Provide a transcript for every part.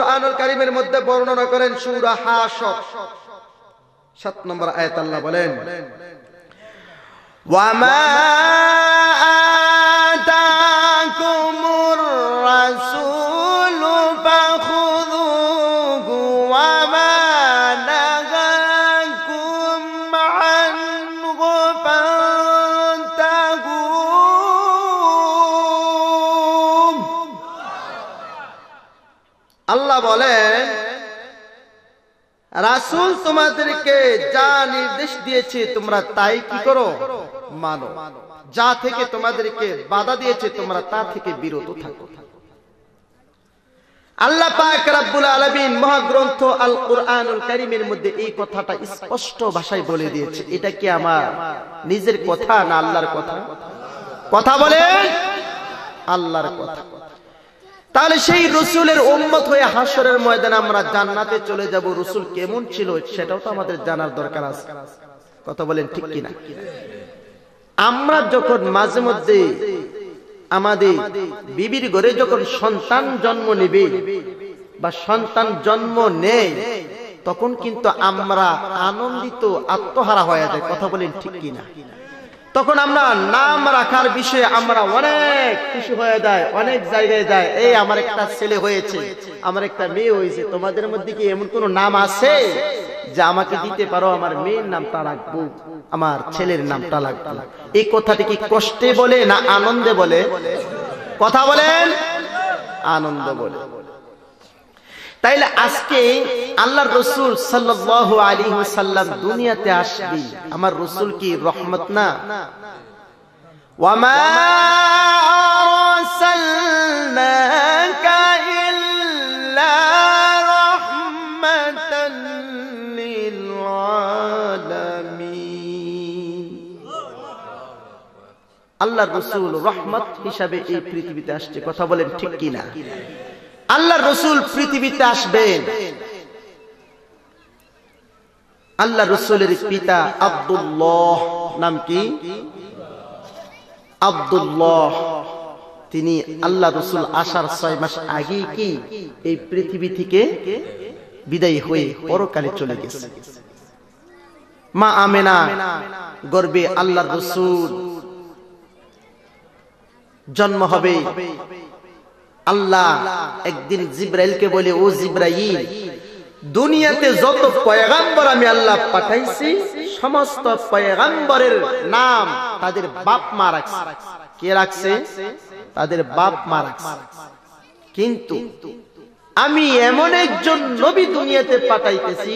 কোরআনুল কারিমের মধ্যে বর্ণনা করেন সুরা হাসর সাত নম্বর আয়াত আল্লাহ বলেন ওয়ামা বলেন রাসুল তোমাদেরকে যা নির্দেশ দিয়েছে তোমরা তাই কি করো মানো যা থেকে তোমাদেরকে বাধা দিয়েছে তোমরা তা থেকে বিরত থাকো আল্লাহ পাক রাব্বুল আলামিন মহাগ্রন্থ আল কারীমের মধ্যে এই কথাটা স্পষ্ট ভাষায় বলে দিয়েছে এটা কি আমার নিজের কথা না আল্লাহর কথা কথা বলেন আল্লাহর কথা তাহলে সেই রসুলের উম্মত হয়ে হাসরের ময়দানে আমরা জান্নাতে চলে যাব রসুল কেমন ছিল সেটাও তো আমাদের জানার দরকার আছে কথা বলেন ঠিক কিনা আমরা যখন মাঝে মধ্যে আমাদের বিবির ঘরে যখন সন্তান জন্ম নিবে বা সন্তান জন্ম নেই তখন কিন্তু আমরা আনন্দিত আত্মহারা হয়ে যায় কথা বলেন ঠিক কিনা তখন আমরা নাম রাখার বিষয়ে আমরা অনেক খুশি হয়ে যায় অনেক জায়গায় যায় এই আমার একটা ছেলে হয়েছে আমার একটা মেয়ে হয়েছে তোমাদের মধ্যে কি এমন কোন নাম আছে যে আমাকে দিতে পারো আমার মেয়ের নামটা রাখবো আমার ছেলের নামটা তালাক এই কথাটি কি কষ্টে বলে না আনন্দে বলে কথা বলেন আনন্দ বলে তাইলে আজকে আল্লাহর রসুল সাল্লাহ আলী সাল্লাম দুনিয়াতে আসবি আমার রসুল কি রহমত না আল্লাহ রসুল রহমত হিসাবে এই পৃথিবীতে আসছে কথা বলেন ঠিক কিনা আল্লাহ রসুল পৃথিবীতে আসবেন আল্লাহ রসুলের পিতা আব্দুল্লাহ নাম কি আব্দুল্লাহ তিনি আল্লাহ রসুল আসার ছয় মাস আগে কি এই পৃথিবী থেকে বিদায় হয়ে পরকালে চলে গেছে মা আমেনা গর্বে আল্লাহ রসুল জন্ম হবে আল্লাহ একদিন জিব্রাইলকে বলে ও জিব্রাইল দুনিয়াতে যত পয়গাম্বর আমি আল্লাহ পাঠাইছি সমস্ত পয়গাম্বরের নাম তাদের বাপ মা রাখছে কে রাখছে তাদের বাপ মা রাখছে কিন্তু আমি এমন একজন নবী দুনিয়াতে পাঠাইতেছি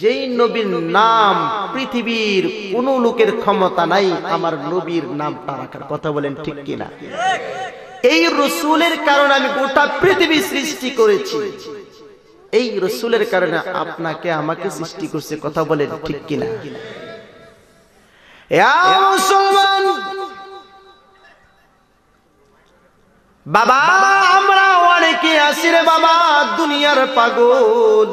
যেই নবীর নাম পৃথিবীর কোন লোকের ক্ষমতা নাই আমার নবীর নাম রাখার কথা বলেন ঠিক কিনা এই রসুলের কারণে আমি গোটা পৃথিবী সৃষ্টি করেছি এই রসুলের কারণে আপনাকে আমাকে সৃষ্টি করছে কথা বলেন ঠিক কিনা বাবা আমরা অনেকে আসি রে বাবা দুনিয়ার পাগল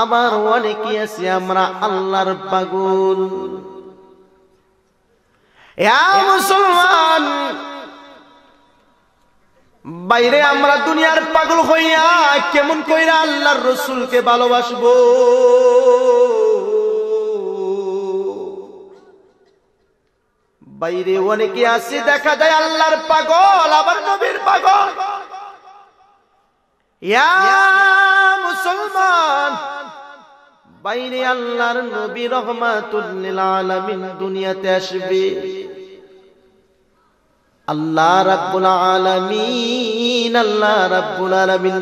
আবার অনেকে আসি আমরা আল্লাহর পাগল মুসলমান বাইরে আমরা দুনিয়ার পাগল হইয়া কেমন কইরা আল্লাহর রসুলকে ভালোবাসবো বাইরে অনেকে আসি দেখা যায় আল্লাহর পাগল আবার নবীর পাগল মুসলমান বাইরে আল্লাহর নবী রহমাতুল্লিল আলমিন দুনিয়াতে আসবে আল্লাহ রাব্বুল আলামিন আল্লাহ রাব্বুল আলামিন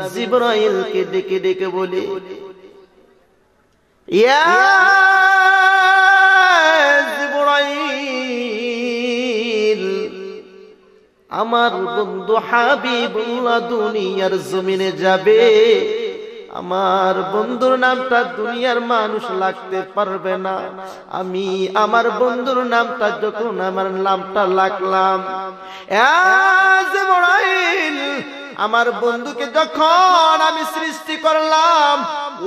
কে ডেকে ডেকে বলে ইয়া আমার বন্ধু হাবিবুল্লাহ দুনিয়ার জমিনে যাবে আমার বন্ধুর নামটা দুনিয়ার মানুষ লাগতে পারবে না আমি আমার বন্ধুর নামটা যখন আমার নামটা লাগলাম আমার বন্ধুকে যখন আমি সৃষ্টি করলাম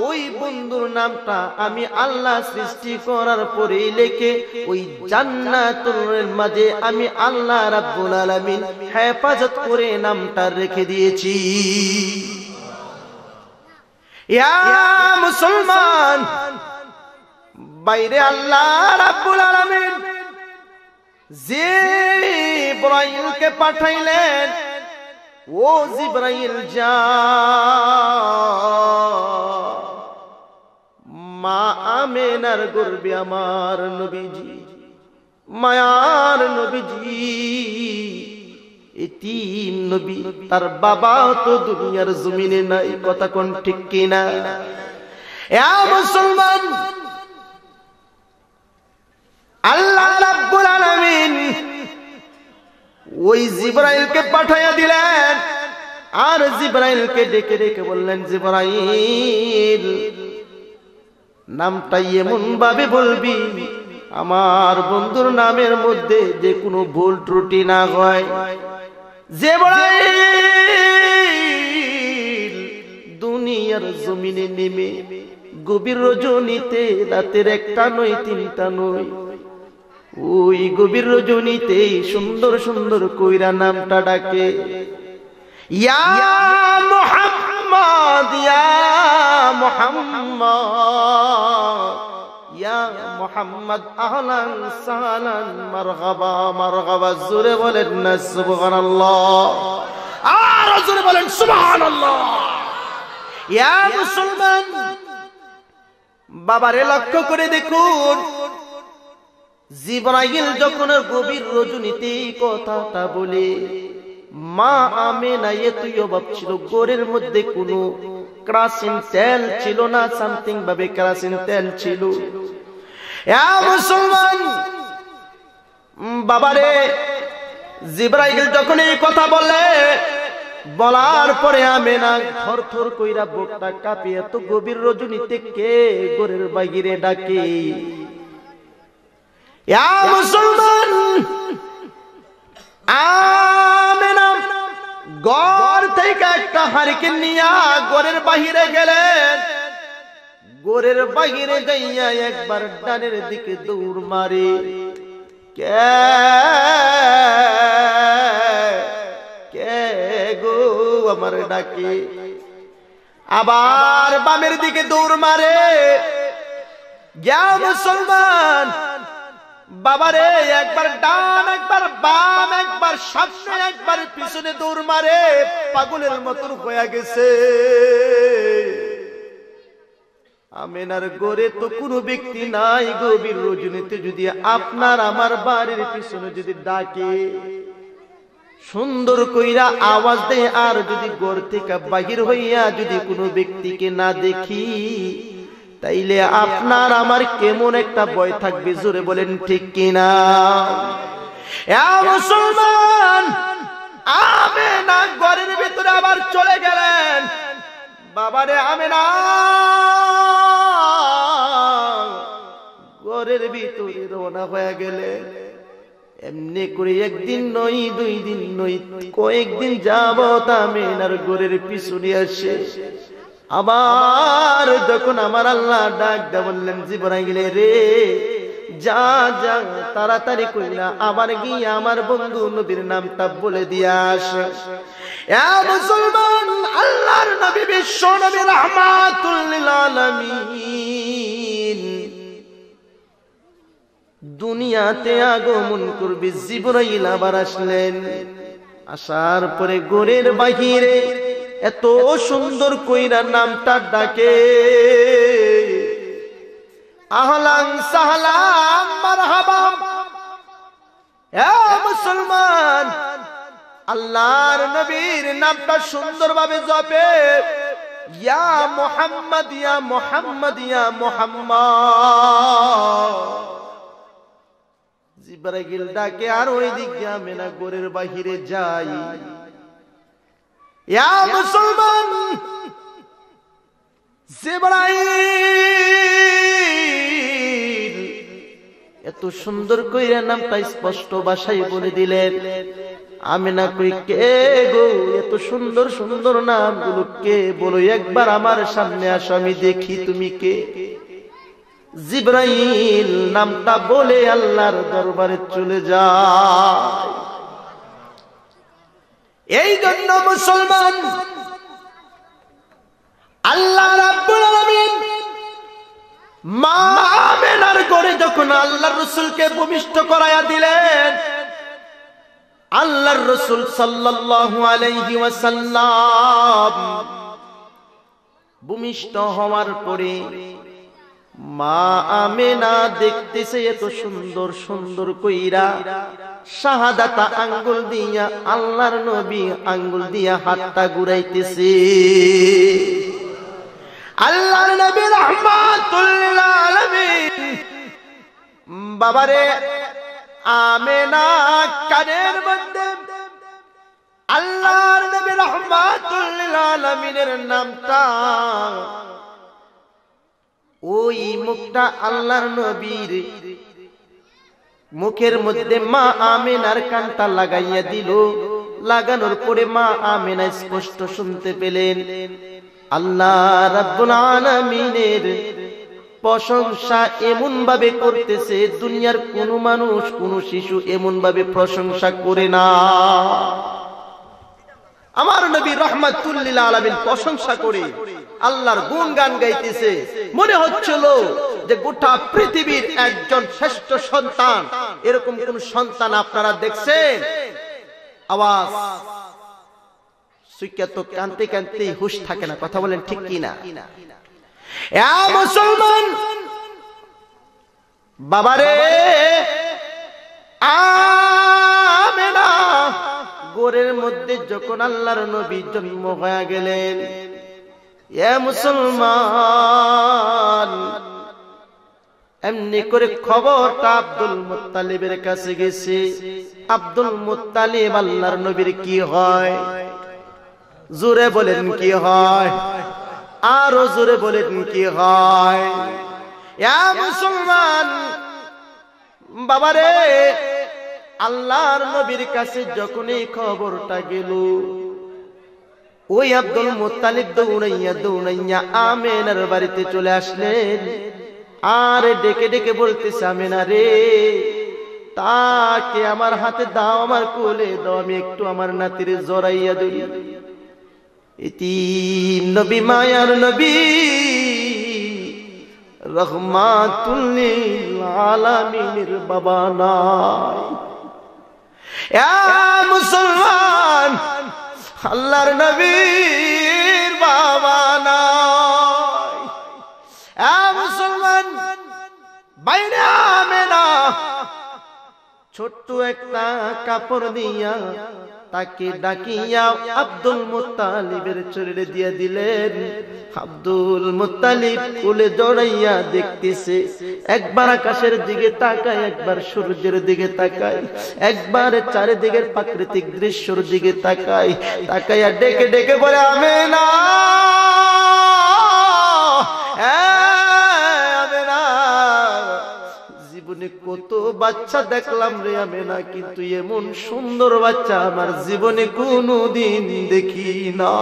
ওই বন্ধুর নামটা আমি আল্লাহ সৃষ্টি করার পরে লেখে ওই জান্নাতুলের মাঝে আমি আল্লাহ রাবুল আলমিন হেফাজত করে নামটা রেখে দিয়েছি মুসলমান বাইরে আল্লাহ রাব্বুল আলামিন যে ইব্রাহিমকে পাঠাইলেন ও জিব্রাইল যা মা আমেনার গর্বে আমার নবীজি মায়ার নবীজি তিন নবী তার বাবা তো দুনিয়ার জমিনে নাই কথা কোন ঠিক কিনা মুসলমান আল্লাহ ওই জিব্রাইলকে পাঠাইয়া দিলেন আর জিব্রাইলকে ডেকে ডেকে বললেন জিব্রাইল নামটাই এমন ভাবে বলবি আমার বন্ধুর নামের মধ্যে যে কোনো ভুল ত্রুটি না হয় যে দুনিয়ার জমিনে নেমে গভীর রজনীতে রাতের একটা নই তিনটা নই ওই গভীর রজনীতে সুন্দর সুন্দর কইরা নামটা ডাকে ইয়া মোহাম্মদ ইয়া মোহাম্মদ ইয়া মোহাম্মদ আহলান বলেন না সুবহানাল্লাহ আর বলেন সুবহানাল্লাহ ইয়া মুসলমান বাবারে লক্ষ্য করে দেখুন জিব্রাইল যখন গভীর রজনীতে কথাটা বলে মা আমি না এ তুইও ভাবছিল গোরের মধ্যে কোনো ক্রাসিন তেল ছিল না সামথিং ভাবে ক্রাসিন তেল ছিল মুসলমান বাবারে জিব্রাইল যখন এই কথা বলে বলার পরে আমি না থর থর কইরা বোকটা কাঁপে এত গভীর রজনীতে কে গরের বাগিরে ডাকে মুসলমান গড় থেকে একটা হারিকে নিয়ে গড়ের বাহিরে গেলেন ঘরের বাহিরে যাইয়া একবার ডানের দিকে দৌড় মারে কে কে গো আমার ডাকে আবার বামের দিকে দৌড় মারে গিয়া মুসলমান বাবারে একবার ডান একবার বাম একবার সামনে একবার পিছনে দৌড় মারে পাগলের মতন হয়ে গেছে আমেনার গড়ে তো কোনো ব্যক্তি নাই গভীর রজনীতে যদি আপনার আমার বাড়ির পিছনে যদি ডাকে সুন্দর কইরা আওয়াজ দেয় আর যদি গড় থেকে বাহির হইয়া যদি কোনো ব্যক্তিকে না দেখি তাইলে আপনার আমার কেমন একটা বয় থাকবে জোরে বলেন ঠিক কিনা মুসলমান আমেনা ঘরের ভিতরে আবার চলে গেলেন বাবারে আমেনা না হয়ে গেলে এমনি করে একদিন নই দুই দিন নই কয়েকদিন যাব তামিনার গোরের পিছনে আসে আবার যখন আমার আল্লাহ ডাক দে বললেন জীবনাই গেলে রে যা যা তাড়াতাড়ি কইলা আবার গিয়ে আমার বন্ধু নবীর নামটা বলে দিয়ে আস মুসলমান আল্লাহর নবী বিশ্ব নবী রহমাতুল্লিল আলামিন দুনিয়াতে আগমন করবে জিবরাইল আবার আসলেন আসার পরে গোরের বাহিরে এত সুন্দর কইরা নামটা ডাকে আহলাং সাহলাম মারহাবাম মুসলমান আল্লাহর নবীর নামটা সুন্দরভাবে জপে ইয়া মোহাম্মদ ইয়া মোহাম্মদ ইয়া মোহাম্মদ ইব্রাহিম ডাকে আর ওই গোরের বাহিরে যাই মুসলমান এত সুন্দর কইরা নামটা স্পষ্ট বাসায় বলে দিলেন আমি না কই কে গো এত সুন্দর সুন্দর নাম গুলো কে বলো একবার আমার সামনে আসো আমি দেখি তুমি কে জিব্রাইল নামটা বলে আল্লাহর দরবারে চলে যায় এই জন্য মুসলমান আল্লাহ রাব্বুল আলামিন করে যখন আল্লাহর রাসূলকে ভূমিষ্ঠ করাইয়া দিলেন আল্লাহর রসুল সাল্লাল্লাহু আলাইহি ওয়াসাল্লাম ভূমিষ্ঠ হওয়ার পরে মা আমেনা দেখতেছে এত সুন্দর সুন্দর কইরা শাহাদাতা আঙ্গুল দিয়া আল্লাহর নবী আঙ্গুল দিয়া হাতটা ঘুরাইতেছে আল্লাহর নবী রহমাতুল্লাহ আলামিন বাবারে আমেনা কানের মধ্যে আল্লাহর নবী রহমাতুল্লাহ আলামিনের নামটা ওই মুখটা আল্লাহর নবীর মুখের মধ্যে মা আমিনার কান্তা লাগাইয়া দিল লাগানোর পরে মা আমিনা স্পষ্ট শুনতে পেলেন আল্লাহ রাব্বুল আলামিনের প্রশংসা এমন ভাবে করতেছে দুনিয়ার কোনো মানুষ কোন শিশু এমন ভাবে প্রশংসা করে না আমার নবী রহমত তুল্লিল আলমিন প্রশংসা করে আল্লাহর গুণ গান গাইতেছে মনে হচ্ছিল যে গোটা পৃথিবীর একজন শ্রেষ্ঠ সন্তান এরকম কোন সন্তান আপনারা দেখছেন আওয়াজ সুইকা তো কানতে কানতে হুশ থাকে না কথা বলেন ঠিক কিনা মুসলমান বাবারে আ কবরের মধ্যে যখন আল্লাহর নবী জন্ম হয়ে গেলেন এ মুসলমান এমনি করে খবরটা আব্দুল মুতালিবের কাছে গেছে আব্দুল মুতালিব আল্লাহর নবীর কি হয় জোরে বলেন কি হয় আরো জোরে বলেন কি হয় মুসলমান বাবারে আল্লাহর নবীর কাছে যখন এই খবরটা গেল ওই আব্দুল মোতালিব দৌড়াইয়া দৌড়াইয়া আমেনার বাড়িতে চলে আসলেন আর ডেকে ডেকে বলতেছে আমেনা রে তাকে আমার হাতে দাও আমার কোলে দাও আমি একটু আমার নাতিরে জড়াইয়া ধরি এটি নবী মায়ার নবী রহমাতুল্লিল আলামিনের বাবা নাই মুসলমান আল্লাহর নবীর বাবা না মুসলমান বাইরে আমে না ছোট্ট একটা কাপড় দিয়া তাকে ডাকিয়া আব্দুল মুতালিবের চরিড়ে দিয়ে দিলেন আব্দুল মুতালিব কুলে জড়াইয়া দেখতেছে একবার আকাশের দিকে তাকায় একবার সূর্যের দিকে তাকায় একবার চারিদিকের প্রাকৃতিক দৃশ্যর দিকে তাকায় তাকাইয়া ডেকে ডেকে বলে আমি না জীবনে কত বাচ্চা দেখলাম রে আমি না কিন্তু এমন সুন্দর বাচ্চা আমার জীবনে দিন দেখি না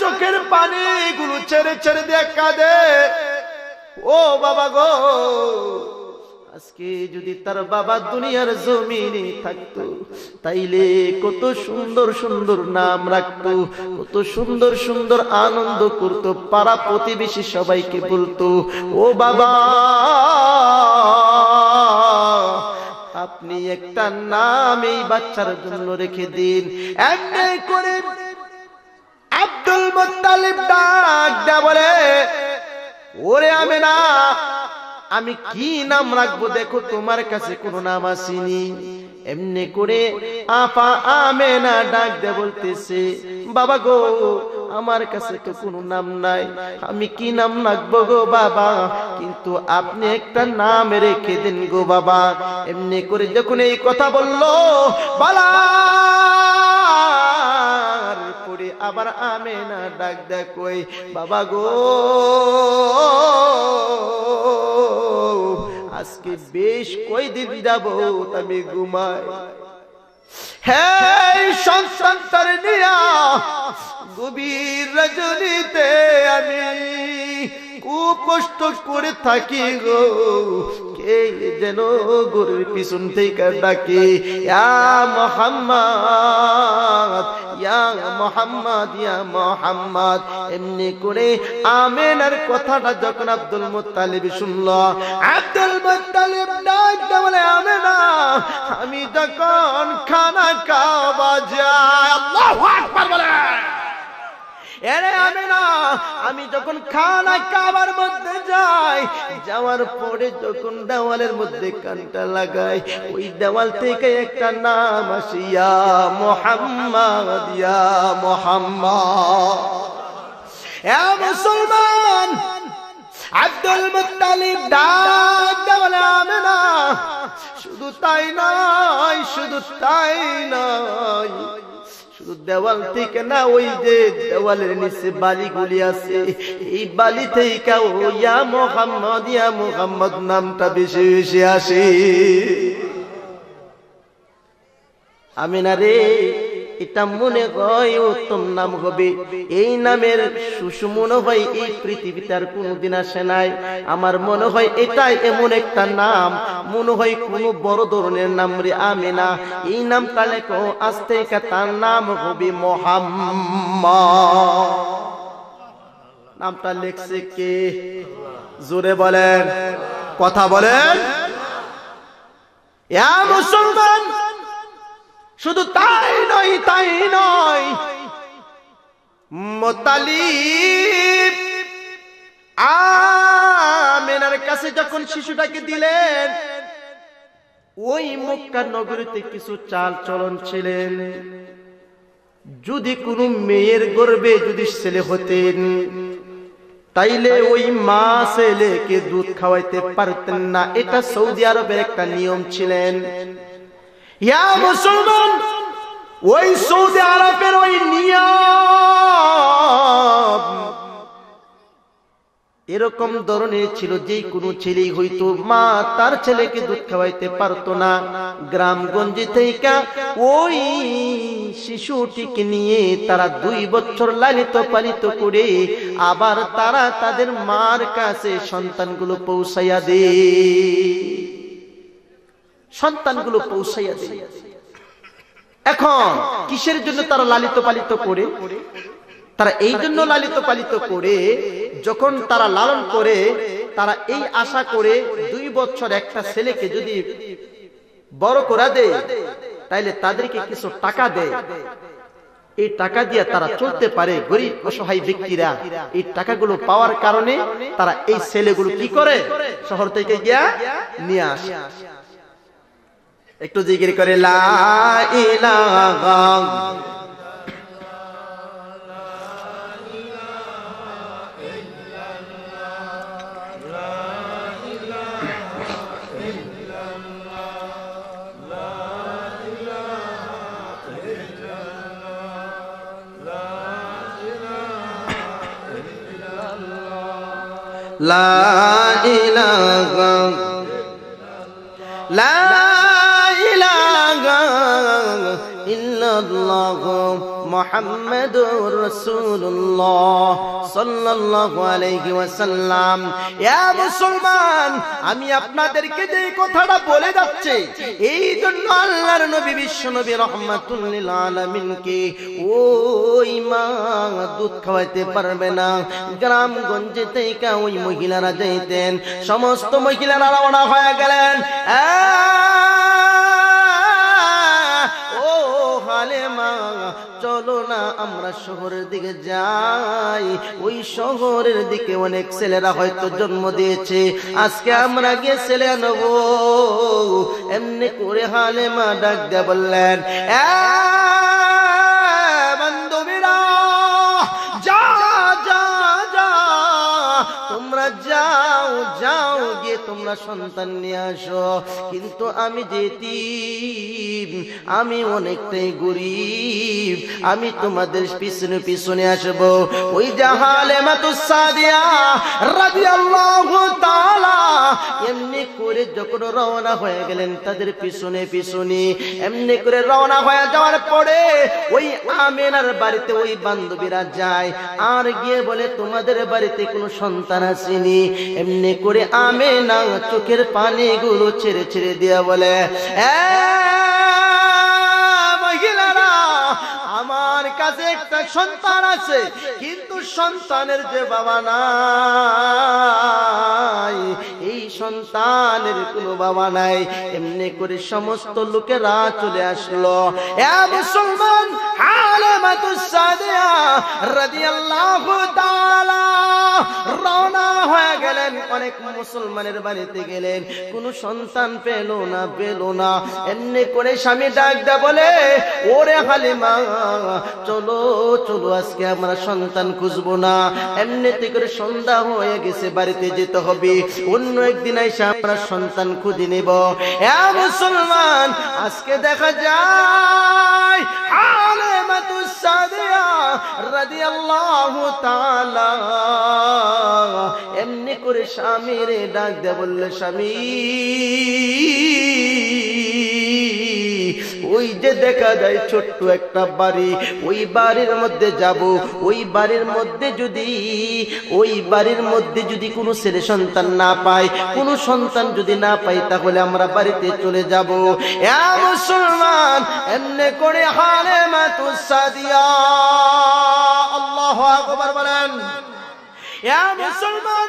চোখের পানি গুলো ছেড়ে ছেড়ে দেখা দে ও বাবা গো আজকে যদি তার বাবা দুনিয়ার জমিনে থাকতো তাইলে কত সুন্দর সুন্দর নাম রাখতো কত সুন্দর সুন্দর আনন্দ করতো পাড়া প্রতিবেশী সবাইকে বলতো ও বাবা আপনি একটা নাম এই বাচ্চার জন্য রেখে দিন একটাই করে আব্দুল মোত্তালিব ডাক বলে ওরে আমি না আমি কি নাম রাখবো দেখো তোমার কাছে কোনো নাম আসিনি এমনি করে আপা না ডাক দে বলতেছে বাবা গো আমার কাছে তো কোনো নাম নাই আমি কি নাম রাখবো গো বাবা কিন্তু আপনি একটা নাম রেখে দিন গো বাবা এমনি করে যখন এই কথা বললো বালা পরে আবার না ডাক দেখ বাবা গো আজকে বেশ কই দিন যাব আমি ঘুমাই হ্যাঁ সন্তান তার নিয়া গভীর রজনীতে আমি খুব করে থাকি গো কে যেন গরুর পিছন থেকে ডাকে মোহাম্মদ মোহাম্মদ ইয়া মোহাম্মদ এমনি করে আমেনার কথাটা যখন আব্দুল মোতালিব শুনল আব্দুল মুত্তালিব বলে আমেনা আমি যখন খানা খাওয়া যায় আকবার বলে এরে আমি না আমি যখন খানা কাবার মধ্যে যাই যাওয়ার পরে যখন দেওয়ালের মধ্যে কানটা লাগাই ওই দেওয়াল থেকে একটা নাম আসিয়া মোহাম্মদ ইয়া মোহাম্মদ মুসলমান আব্দুল মুতালিব ডাক দেওয়ালে আমি না শুধু তাই নয় শুধু তাই নয় শুধু দেওয়াল থেকে না ওই যে দেওয়ালের নিচে বালিগুলি আছে এই বালি থেকে ইয়া মোহাম্মদ ইয়া মোহাম্মদ নামটা বেশি বেশি আসে আমি না রে এটা মনে হয় উত্তম নাম হবে এই নামের সুসুমনে হয় এই পৃথিবীতে আর কোনদিন আসে নাই আমার মনে হয় এটাই এমন একটা নাম মনে হয় কোন বড় ধরনের নাম রে আমি না এই নামটা লেখো আজ থেকে তার নাম হবে মোহাম্মদ নামটা লেখছে কে জোরে বলেন কথা বলেন মুসলমান শুধু তাই নয় তাই নয় আমেনার কাছে যখন শিশুটাকে দিলেন ওই মক্কা নগরীতে কিছু চাল চলন ছিলেন যদি কোনো মেয়ের গর্বে যদি ছেলে হতেন তাইলে ওই মা ছেলেকে দুধ খাওয়াইতে পারতেন না এটা সৌদি আরবের একটা নিয়ম ছিলেন ইয়া মুসলমান ওই সৌদি আরবের ওই নিয়ম এরকম ধরনের ছিল যে কোনো ছেলে হইতো মা তার ছেলেকে দুধ খাওয়াইতে পারতো না গ্রামগঞ্জে থেকে ওই শিশুটিকে নিয়ে তারা দুই বছর লালিত পালিত করে আবার তারা তাদের মার কাছে সন্তানগুলো পৌঁছাইয়া দেয় সন্তানগুলো পৌঁছাইয়া দেয় এখন কিসের জন্য তারা লালিত পালিত করে তারা এই জন্য লালিত পালিত করে যখন তারা লালন করে তারা এই আশা করে দুই বছর একটা ছেলেকে যদি বড় করা দেয় তাইলে তাদেরকে কিছু টাকা দেয় এই টাকা দিয়ে তারা চলতে পারে গরিব অসহায় ব্যক্তিরা এই টাকাগুলো পাওয়ার কারণে তারা এই ছেলেগুলো কি করে শহর থেকে গিয়া নিয়ে আসে একটু জিকির করে লা ইলাহা ইল্লাল্লাহ লা ইল্লাল্লাহ মুহাম্মাদুর রাসূলুল্লাহ সাল্লাল্লাহু আলাইহি ওয়াসাল্লাম ইয়া মুসলমান আমি আপনাদেরকে যে কথাটা বলে যাচ্ছে এই জন্য আল্লাহর নবী বিশ্ব নবী রহমাতুল লিল আলামিনকে ও মা দুধ খাওয়াইতে পারবে না গ্রামগঞ্জে থেকে ওই মহিলারা যাইতেন সমস্ত মহিলারা রওনা হয়ে গেলেন আ চলো না আমরা শহরের দিকে যাই ওই শহরের দিকে অনেক ছেলেরা হয়তো জন্ম দিয়েছে আজকে আমরা গিয়ে ছেলে নেব এমনি করে হালে মা ডাক দিয়ে বললেন বান্ধবীরা যা যা যা তোমরা যা যাও যাও গিয়ে তোমরা সন্তান নিয়ে আসো কিন্তু আমি যেতি আমি অনেকটাই গরিব আমি তোমাদের পিছনে পিছনে আসব ওই জাহালে এমনি করে যখন রওনা হয়ে গেলেন তাদের পিছনে পিছনে এমনি করে রওনা হয়ে যাওয়ার পরে ওই আমেনার বাড়িতে ওই বান্ধবীরা যায় আর গিয়ে বলে তোমাদের বাড়িতে কোনো সন্তান আসেনি এমনি এমনি করে আমি না চোখের পানিগুলো ছেড়ে ছেড়ে দিয়া বলে আমার কাছে একটা সন্তান আছে কিন্তু সন্তানের যে বাবা নাই এই সন্তানের কোনো বাবা নাই এমনি করে সমস্ত লোকেরা চলে আসলো মুসলমান রাদিয়াল্লাহু তাআলা রওনা হয়ে গেলেন অনেক মুসলমানের বাড়িতে গেলেন সন্তান পেল না পেল না এমনি করে স্বামী ডাক বলে ওরে হালিমা চলো চলো আজকে আমরা সন্তান খুঁজবো না এমনিতে করে সন্ধ্যা হয়ে গেছে বাড়িতে যেতে হবে অন্য একদিন এসে আমরা সন্তান খুঁজে নেব মুসলমান আজকে দেখা যায় আলে রাদিয়াল্লাহু তাআলা এমনি করে স্বামীরে ডাক দিয়ে বললে স্বামী ওই যে দেখা যায় ছোট্ট একটা বাড়ি ওই বাড়ির মধ্যে যাব ওই বাড়ির মধ্যে যদি ওই বাড়ির মধ্যে যদি কোনো ছেলে সন্তান না পায় কোনো সন্তান যদি না পাই তাহলে আমরা বাড়িতে চলে যাব মুসলমান এমনি করে হালে মাতুসাদিয়া আল্লাহ বলেন মুসলমান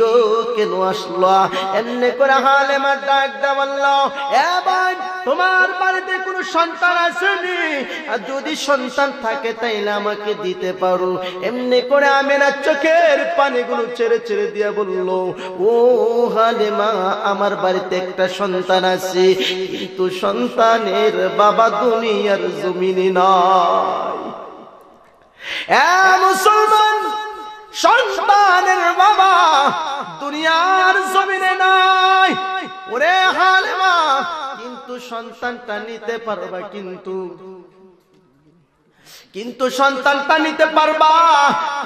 গো কেন আসলো এমনি করে হালে মার ডাক দেওয়াল্লো এবার তোমার বাড়িতে কোন সন্তান আসেনি আর যদি সন্তান থাকে তাইলে আমাকে দিতে পারো এমনি করে আমেনা চোখের পানিগুলো ছেড়ে ছেড়ে দিয়া বলল ও হালে মা আমার বাড়িতে একটা সন্তান আছে কিন্তু সন্তানের বাবা দুনিয়ার জমিনে নয় মুসলমান সন্তানের বাবা দুনিয়ার জমিনে নাই ওরে হালেমা কিন্তু সন্তানটা নিতে পারবা কিন্তু কিন্তু সন্তানটা নিতে পারবা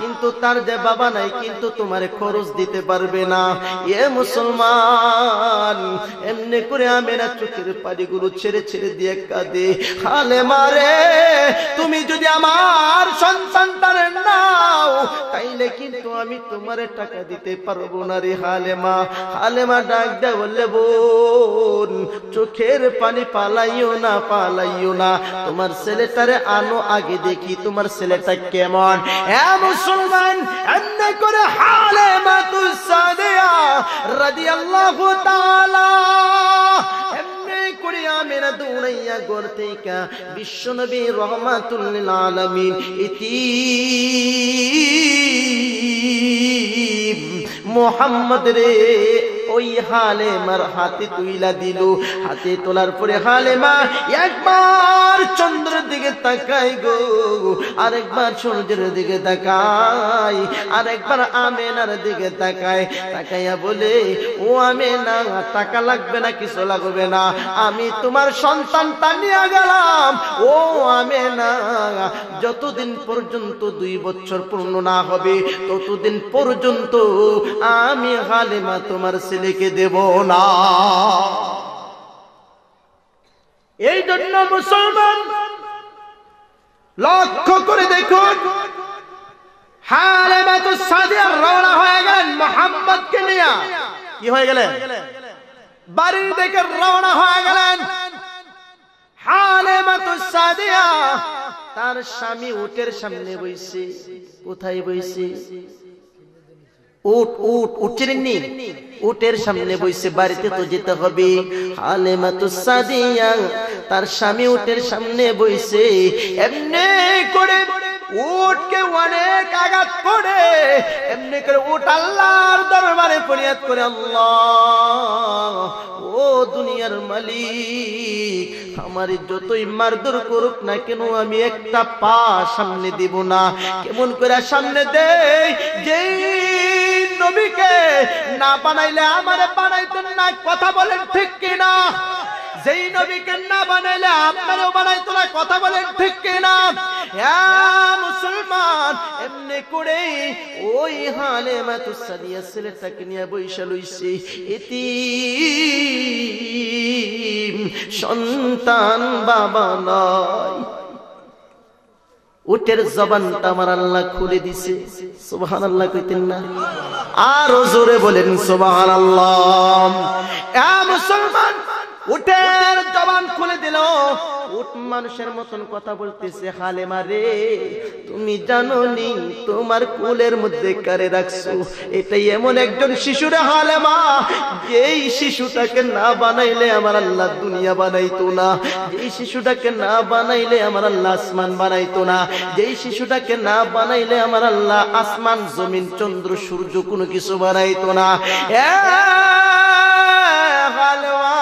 কিন্তু তার যে বাবা নাই কিন্তু তোমার খরচ দিতে পারবে না এ মুসলমান এমনি করে আমেরা চোখের পাড়িগুলো ছেড়ে ছেড়ে দিয়ে কাঁদে হালে মারে তুমি যদি আমার সন্তানটার নাও তাইলে কিন্তু আমি তোমার টাকা দিতে পারবো না রে হালে মা হালে মা ডাক দে বললে বোন চোখের পানি পালাইও না পালাইও না তোমার ছেলেটারে আনো আগে দিকে দেখি তোমার ছেলেটা কেমন এ মুসলমান এমনি করে হালে মাতু রাদিয়াল্লাহু তাআলা মোহাম্মদ রে ওই হালে মার হাতে তুইলা দিল হাতে তোলার পরে হালে মা একবার চন্দ্রের দিকে তাকাই গো আরেকবার সূর্যের দিকে তাকাই আরেকবার আমেনার দিকে তাকাই তাকাইয়া বলে ও আমেনা টাকা লাগবে না কিছু লাগবে না আমি তোমার সন্তান টানিয়া গেলাম ও আমেনা যতদিন পর্যন্ত দুই বছর পূর্ণ না হবে ততদিন পর্যন্ত আমি হালে মা তোমার ছেলে ছেলেকে দেব না এই জন্য মুসলমান লক্ষ্য করে দেখুন হয়ে তার স্বামী উটের সামনে বইছে কোথায় বইছে উট উট উঠছিলেননি উটের সামনে বসে বাড়িতে তো যেতে হবে সাদিয়া তার স্বামী উটের সামনে বইছে এমনি করে উটকে অনেক আঘাত করে এমনি করে উট আল্লাহর দরবারে ফরিয়াদ করে আল্লাহ ও দুনিয়ার মালিক আমার যতই মারধর করুক না কেন আমি একটা পা সামনে দিব না কেমন করে সামনে দে যেই নবীকে না বানাইলে আমারে বানাইতেন না কথা বলেন ঠিক কিনা যেই নবীকে না বানাইলে আপনারও বানাই তোলা কথা বলেন ঠিক কিনা মুসলমান এমনি করে ওই হালে মাতুসানিয়া তাকে নিয়ে বৈশা লইছি এটি সন্তান বাবা নয় উটের জবানটা আমার আল্লাহ খুলে দিছে সুবাহান আল্লাহ কইতেন না আরো জোরে বলেন সুবাহান আল্লাহ মুসলমান উটের জবান খুলে দিল উট মানুষের মতন কথা বলতেছে হালে মারে তুমি জানো নি তোমার কুলের মধ্যে কারে রাখছো এটাই এমন একজন শিশুর হালে মা যেই শিশুটাকে না বানাইলে আমার আল্লাহ দুনিয়া বানাইতো না যেই শিশুটাকে না বানাইলে আমার আল্লাহ আসমান বানাইতো না যেই শিশুটাকে না বানাইলে আমার আল্লাহ আসমান জমিন চন্দ্র সূর্য কোনো কিছু বানাইতো না হালে মা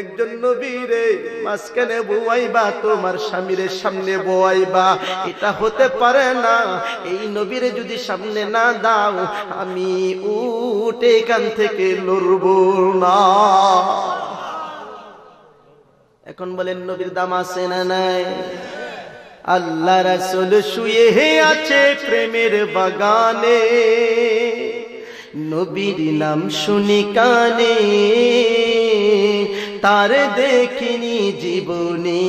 একজন নবীরে মাঝখানে বোয়াইবা তোমার স্বামীর সামনে বোয়াইবা এটা হতে পারে না এই নবীরে যদি সামনে না দাও আমি উঠে এখান থেকে লড়ব না এখন বলেন নবীর দাম আছে না নাই আল্লাহ রাসুল শুয়ে হে আছে প্রেমের বাগানে নবীর নাম শুনি কানে তার দেখিনি জীবনী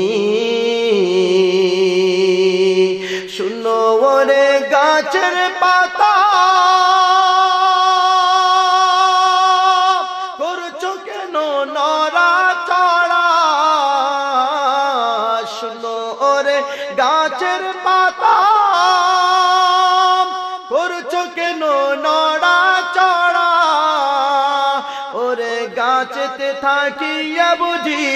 থাকিয়া বুঝি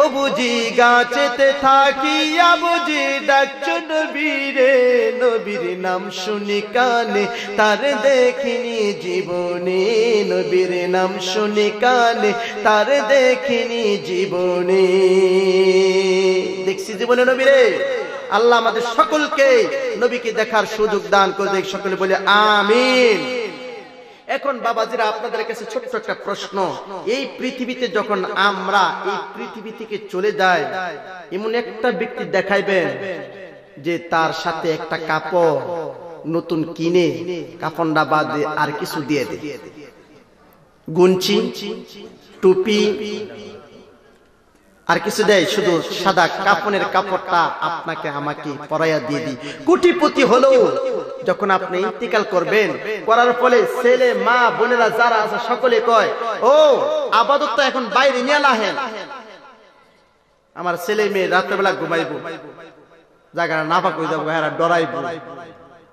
ও বুঝি গাছেতে থাকিয়া বুঝি ডাকছ নবীরে নবীর নাম শুনি কানে তার দেখিনি জীবনে নবীর নাম শুনি কানে তার দেখিনি জীবনে দেখছি জীবনে নবীরে আল্লাহ আমাদের সকলকে নবীকে দেখার সুযোগ দান করে সকলে বলে আমিন এখন বাবাজিরা আপনাদের কাছে ছোট্ট একটা প্রশ্ন এই পৃথিবীতে যখন আমরা এই পৃথিবী থেকে চলে যাই এমন একটা ব্যক্তি দেখাইবেন যে তার সাথে একটা কাপড় নতুন কিনে কাপড়া বাদে আর কিছু দিয়ে দেয় গুঞ্চি টুপি আর কিছু দেয় শুধু সাদা কাপনের কাপড়টা আপনাকে আমাকে পরাইয়া দিয়ে দিই কোটিপতি হলেও যখন আপনি ইন্তিকাল করবেন করার ফলে ছেলে মা বোনেরা যারা আছে সকলে কয় ও আপাতত এখন বাইরে নিয়ে লাহেন আমার ছেলে মেয়ে রাত্রেবেলা ঘুমাইব জায়গাটা নাফাক হয়ে যাবো হ্যাঁ ডরাইব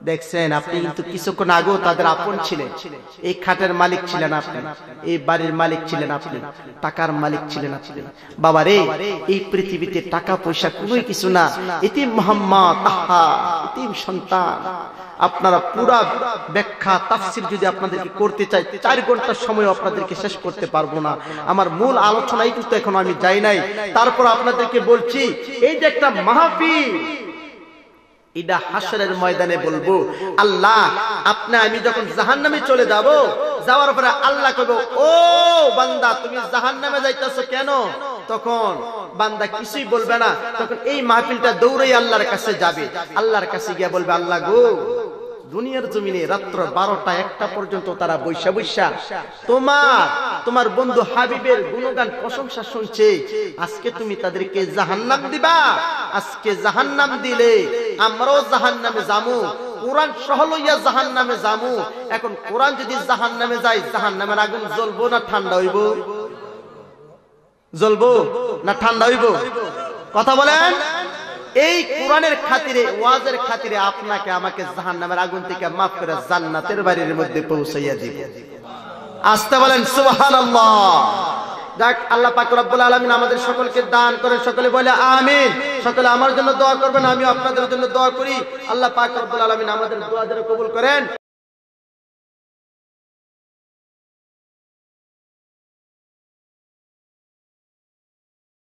দেখছেন আপনি কিন্তু কিছুক্ষণ আগেও তাদের আপন ছিলেন এই খাটের মালিক ছিলেন আপনি এই বাড়ির মালিক ছিলেন আপনি টাকার মালিক ছিলেন আপনি বাবা রে এই পৃথিবীতে টাকা পয়সা কোনোই কিছু না এটি মোহাম্মদ আহা ইতিম সন্তান আপনারা পুরা ব্যাখ্যা তাফসির যদি আপনাদেরকে করতে চাই চার ঘন্টার সময় আপনাদেরকে শেষ করতে পারবো না আমার মূল আলোচনাই কিন্তু এখন আমি যাই নাই তারপর আপনাদেরকে বলছি এই যে একটা মাহফিল ইডা হাসরের ময়দানে বলবো আল্লাহ আপনি আমি যখন জাহান নামে চলে যাব যাওয়ার পরে আল্লাহ কব ও বান্দা তুমি জাহান নামে যাইতেছো কেন তখন বান্দা কিছুই বলবে না তখন এই মাহফিলটা দৌড়ে আল্লাহর কাছে যাবে আল্লাহর কাছে গিয়া বলবে আল্লাহ গো দুনিয়ার জমিনে রাত্র বারোটা একটা পর্যন্ত তারা বৈশা বৈশা তোমার তোমার বন্ধু হাবিবের গুণগান প্রশংসা শুনছে আজকে তুমি তাদেরকে জাহান নাম দিবা আজকে জাহান নাম দিলে আমরাও জাহান নামে যাবো কোরআন সহ লইয়া জাহান নামে যাবো এখন কোরআন যদি জাহান নামে যায় জাহান নামের আগুন জ্বলবো না ঠান্ডা হইব জ্বলবো না ঠান্ডা হইব কথা বলেন এই কোরআনের খাতিরে ওয়াজের খাতিরে আপনাকে আমাকে জাহান নামের আগুন থেকে মাফ করে জান্নাতের বাড়ির মধ্যে পৌঁছাইয়া দিব আসতে বলেন সুবাহান যাক আল্লাহ পাক রব্বুল আলামিন আমাদের সকলকে দান করেন সকলে বলে আমিন সকলে আমার জন্য দোয়া করবেন আমি আপনাদের জন্য দোয়া করি আল্লাহ পাক রব্বুল আলামিন আমাদের দোয়া যেন কবুল করেন